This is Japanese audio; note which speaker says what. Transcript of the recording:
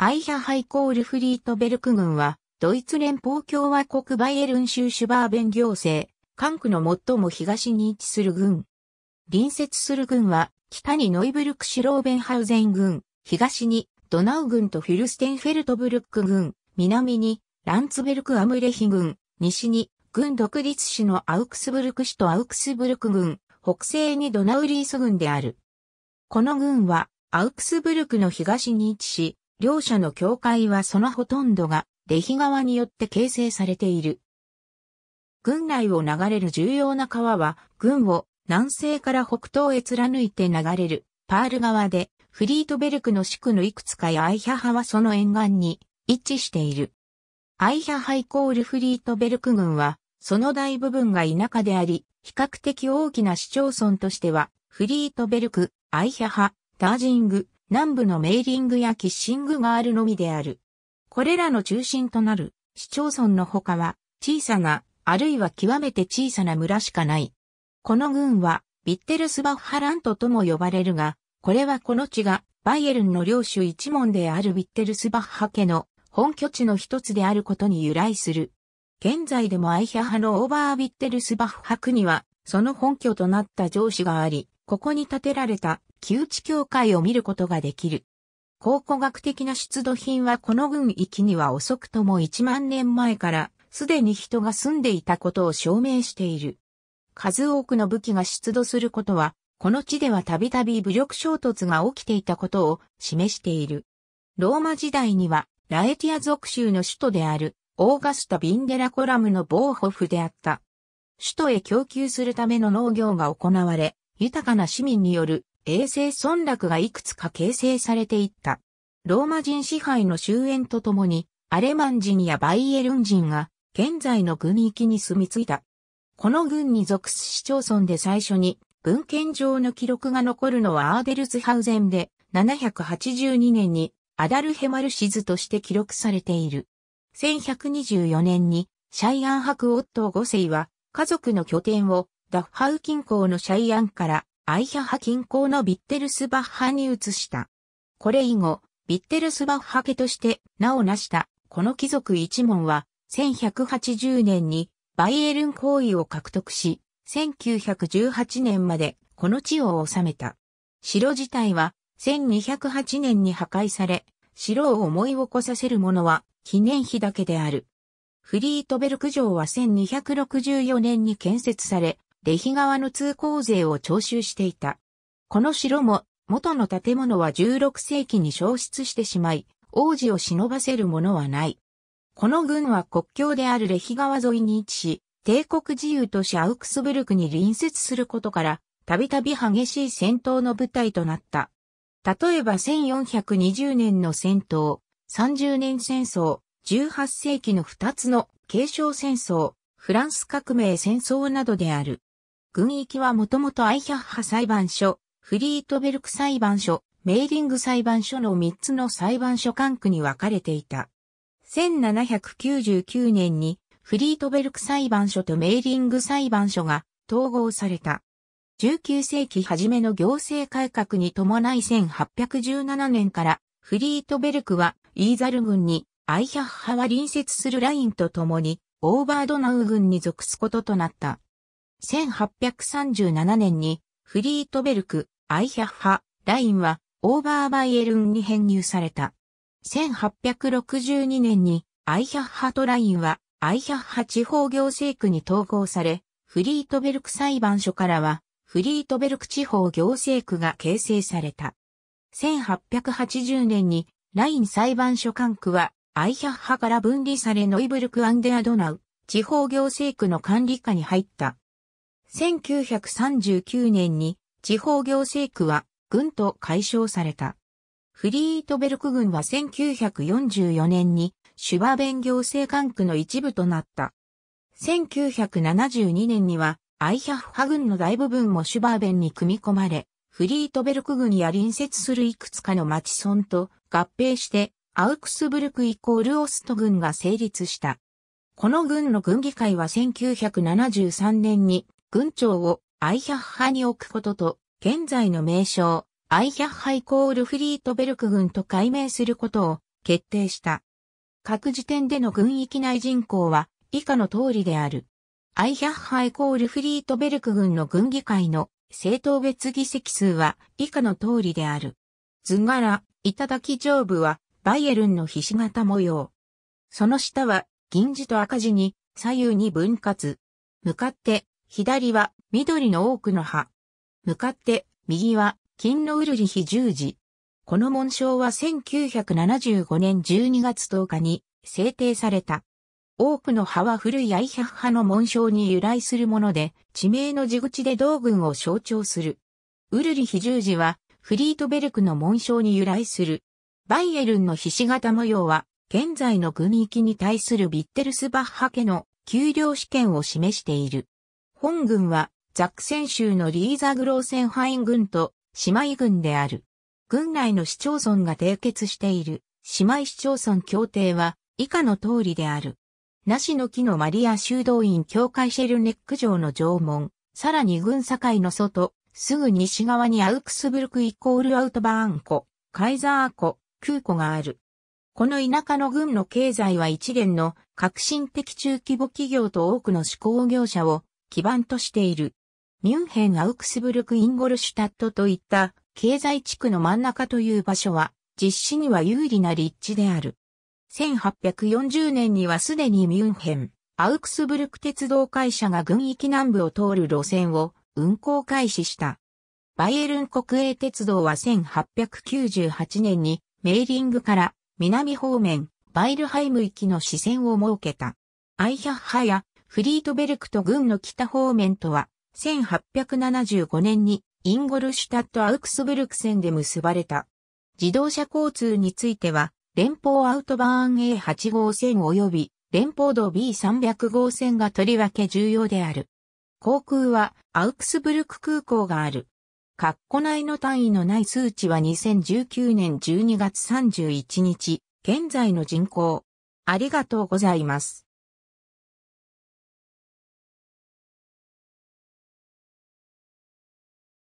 Speaker 1: アイヒャハイコールフリートベルク軍は、ドイツ連邦共和国バイエルン州シュバーベン行政、管区の最も東に位置する軍。隣接する軍は、北にノイブルクシュローベンハウゼン軍、東にドナウ軍とフィルステンフェルトブルック軍、南にランツベルクアムレヒ軍、西に軍独立市のアウクスブルク市とアウクスブルク軍、北西にドナウリース軍である。この軍は、アウクスブルクの東に位置し、両者の境界はそのほとんどが、レヒ川によって形成されている。軍内を流れる重要な川は、軍を南西から北東へ貫いて流れるパール川で、フリートベルクの地区のいくつかやアイヒャハはその沿岸に位置している。アイヒャハイコールフリートベルク軍は、その大部分が田舎であり、比較的大きな市町村としては、フリートベルク、アイヒャハ、ダージング、南部のメーリングやキッシングがあるのみである。これらの中心となる市町村の他は小さな、あるいは極めて小さな村しかない。この群はビッテルスバッハラントとも呼ばれるが、これはこの地がバイエルンの領主一門であるビッテルスバッハ家の本拠地の一つであることに由来する。現在でもアイヒャ派のオーバービッテルスバッハ区には、その本拠となった城主があり、ここに建てられた旧地境界を見ることができる。考古学的な出土品はこの群域には遅くとも1万年前からすでに人が住んでいたことを証明している。数多くの武器が出土することは、この地ではたびたび武力衝突が起きていたことを示している。ローマ時代には、ラエティア属州の首都である、オーガスタ・ビンデラコラムのボーホフであった。首都へ供給するための農業が行われ、豊かな市民による平成村落がいくつか形成されていった。ローマ人支配の終焉とともに、アレマン人やバイエルン人が、現在の軍域に住み着いた。この軍に属す市町村で最初に、文献上の記録が残るのはアーデルズハウゼンで、782年にアダルヘマルシズとして記録されている。1124年にシャイアン博オットー5世は家族の拠点をダッハウ近郊のシャイアンからアイヒャハ近郊のビッテルスバッハに移した。これ以後、ビッテルスバッハ家として名を成したこの貴族一門は、1180年にバイエルン皇位を獲得し、1918年までこの地を治めた。城自体は1208年に破壊され、城を思い起こさせるものは記念碑だけである。フリートベルク城は1264年に建設され、レヒ川の通行税を徴収していた。この城も、元の建物は16世紀に消失してしまい、王子を忍ばせるものはない。この軍は国境であるレヒ川沿いに位置し、帝国自由都市アウクスブルクに隣接することから、たびたび激しい戦闘の舞台となった。例えば1420年の戦闘、30年戦争、18世紀の2つの継承戦争、フランス革命戦争などである。軍域はもともとアイヒャッハ裁判所、フリートベルク裁判所、メーリング裁判所の3つの裁判所管区に分かれていた。1799年にフリートベルク裁判所とメーリング裁判所が統合された。19世紀初めの行政改革に伴い1817年からフリートベルクはイーザル軍にアイヒャッハは隣接するラインと共にオーバードナウ軍に属すこととなった。1837年にフリートベルク、アイヒャッハ、ラインはオーバーバイエルンに編入された。1862年にアイヒャッハとラインはアイヒャッハ地方行政区に統合され、フリートベルク裁判所からはフリートベルク地方行政区が形成された。1880年にライン裁判所管区はアイヒャッハから分離されノイブルクアンデアドナウ地方行政区の管理下に入った。1939年に地方行政区は軍と解消された。フリートベルク軍は1944年にシュバーベン行政管区の一部となった。1972年にはアイヒャフハ軍の大部分もシュバーベンに組み込まれ、フリートベルク軍や隣接するいくつかの町村と合併してアウクスブルクイコールオスト軍が成立した。この軍の軍議会は1973年に軍庁をアイヒャッハに置くことと、現在の名称、アイヒャッハイコールフリートベルク軍と改名することを決定した。各時点での軍域内人口は以下の通りである。アイヒャッハイコールフリートベルク軍の軍議会の政党別議席数は以下の通りである。図柄、頂上部はバイエルンのひし形模様。その下は銀字と赤字に左右に分割。向かって左は緑の多くの葉。向かって右は金のウルリヒ十字。この紋章は1975年12月10日に制定された。多くの葉は古いアイヒャフの紋章に由来するもので、地名の地口で道軍を象徴する。ウルリヒ十字はフリートベルクの紋章に由来する。バイエルンの菱形模様は、現在の軍域に対するビッテルスバッハ家の給料試験を示している。本軍はザクセン州のリーザグローセンハイン軍と姉妹軍である。軍内の市町村が締結している姉妹市町村協定は以下の通りである。シの木のマリア修道院教会シェルネック城の城門、さらに軍境の外、すぐ西側にアウクスブルクイコールアウトバーン湖、カイザー湖、空湖がある。この田舎の軍の経済は一連の革新的中規模企業と多くの思考業者を基盤としている。ミュンヘン・アウクスブルク・インゴルシュタットといった経済地区の真ん中という場所は実施には有利な立地である。1840年にはすでにミュンヘン、アウクスブルク鉄道会社が軍域南部を通る路線を運行開始した。バイエルン国営鉄道は1898年にメーリングから南方面バイルハイム行きの支線を設けた。アイヒャッハやフリートベルクと軍の北方面とは、1875年にインゴルシュタット・アウクスブルク線で結ばれた。自動車交通については、連邦アウトバーン A8 号線及び連邦道 B300 号線がとりわけ重要である。航空はアウクスブルク空港がある。括弧内の単位のない数値は2019年12月31日、現在の人口。ありがとうございます。